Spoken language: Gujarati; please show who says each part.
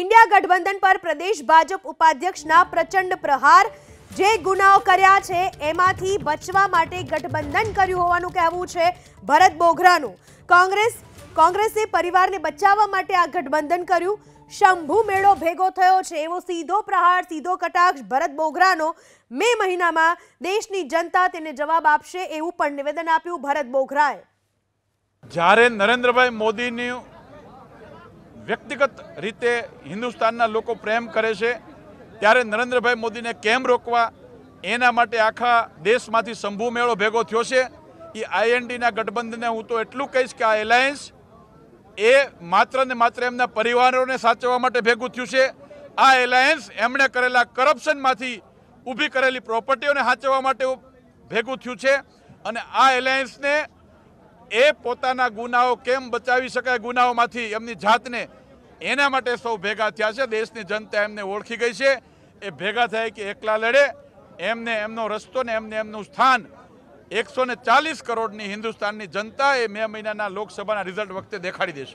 Speaker 1: ઇન્ડિયા ગઠબંધન પર પ્રદેશ ભાજપ ઉપાધ્યક્ષના પ્રચંડ પ્રહાર જે ગુનાઓ કર્યા છે એમાંથી બચવા માટે ગઠબંધન કર્યું હોવાનું કહેવું છે ભરત બોઘરાનું કોંગ્રેસ કોંગ્રેસે પરિવારને બચાવવા માટે આ ગઠબંધન કર્યું શંભુ મેળો ભેગો થયો છે એવો સીધો પ્રહાર સીધો કટાક્ષ ભરત બોઘરાનો મે મહિનામાં દેશની જનતા તેને જવાબ આપશે એવું પણ નિવેદન આપ્યું ભરત બોઘરાએ
Speaker 2: જ્યારે નરેન્દ્રભાઈ મોદીનું વ્યક્તિગત રીતે હિન્દુસ્તાનના લોકો પ્રેમ કરે છે ત્યારે નરેન્દ્રભાઈ મોદીને કેમ રોકવા એના માટે આખા દેશમાંથી શંભુ મેળો ભેગો થયો છે એ આઈએનડીના ગઠબંધને હું તો એટલું કહીશ કે આ એલાયન્સ એ માત્ર ને માત્ર એમના પરિવારોને સાચવવા માટે ભેગું થયું છે આ એલાયન્સ એમણે કરેલા કરપ્શનમાંથી ઊભી કરેલી પ્રોપર્ટીઓને સાચવવા માટે ભેગું થયું છે અને આ એલાયન્સને એ પોતાના ગુનાઓ કેમ બચાવી શકાય ગુનાઓમાંથી એમની જાતને એના માટે સૌ ભેગા થયા છે દેશની જનતા એમને ઓળખી ગઈ છે એ ભેગા થાય કે એકલા લડે એમને એમનો રસ્તો ને એમને એમનું સ્થાન એકસો ને ચાલીસ કરોડની હિન્દુસ્તાનની જનતા એ મે મહિનાના લોકસભાના રિઝલ્ટ વખતે દેખાડી દેશે